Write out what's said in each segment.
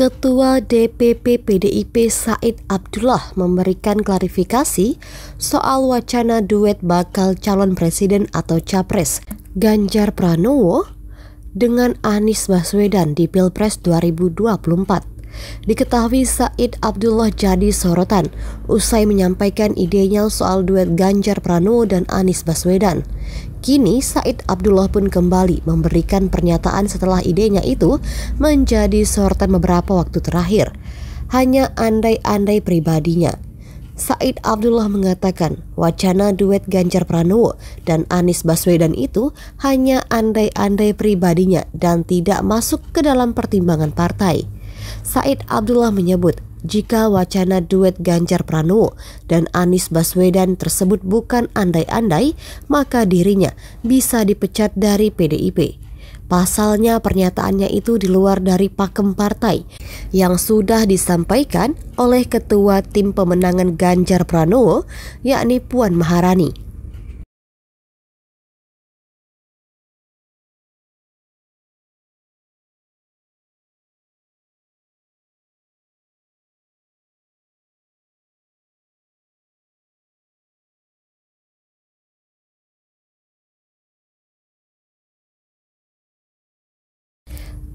Ketua DPP PDIP Said Abdullah memberikan klarifikasi soal wacana duet bakal calon presiden atau capres Ganjar Pranowo dengan Anies Baswedan di Pilpres 2024. Diketahui Said Abdullah jadi sorotan usai menyampaikan idenya soal duet Ganjar Pranowo dan Anies Baswedan. Kini Said Abdullah pun kembali memberikan pernyataan setelah idenya itu menjadi sorotan beberapa waktu terakhir. Hanya andai-andai pribadinya, Said Abdullah mengatakan wacana duet Ganjar Pranowo dan Anies Baswedan itu hanya andai-andai pribadinya dan tidak masuk ke dalam pertimbangan partai. Said Abdullah menyebut jika wacana duet Ganjar Pranowo dan Anies Baswedan tersebut bukan andai-andai, maka dirinya bisa dipecat dari PDIP. Pasalnya pernyataannya itu di luar dari pakem partai yang sudah disampaikan oleh Ketua Tim Pemenangan Ganjar Pranowo, yakni Puan Maharani.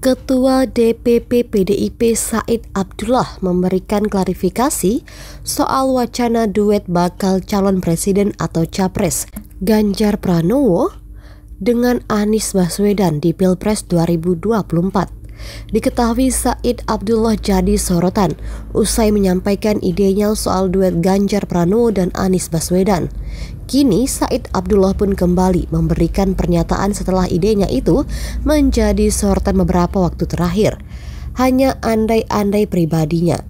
Ketua DPP PDIP Said Abdullah memberikan klarifikasi soal wacana duet bakal calon presiden atau capres Ganjar Pranowo dengan Anies Baswedan di Pilpres 2024. Diketahui Said Abdullah jadi sorotan usai menyampaikan idenya soal duet Ganjar Pranowo dan Anies Baswedan. Kini Said Abdullah pun kembali memberikan pernyataan setelah idenya itu menjadi sorotan beberapa waktu terakhir. Hanya andai-andai pribadinya.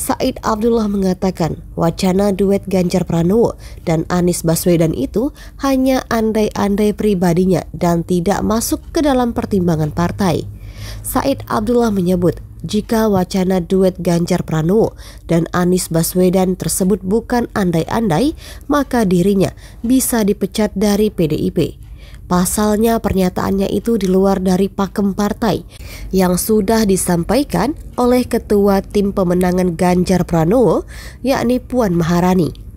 Said Abdullah mengatakan wacana duet Ganjar Pranowo dan Anies Baswedan itu hanya andai-andai pribadinya dan tidak masuk ke dalam pertimbangan partai. Said Abdullah menyebut jika wacana duet Ganjar Pranowo dan Anies Baswedan tersebut bukan andai-andai, maka dirinya bisa dipecat dari PDIP. Pasalnya pernyataannya itu di luar dari pakem partai yang sudah disampaikan oleh Ketua Tim Pemenangan Ganjar Pranowo, yakni Puan Maharani.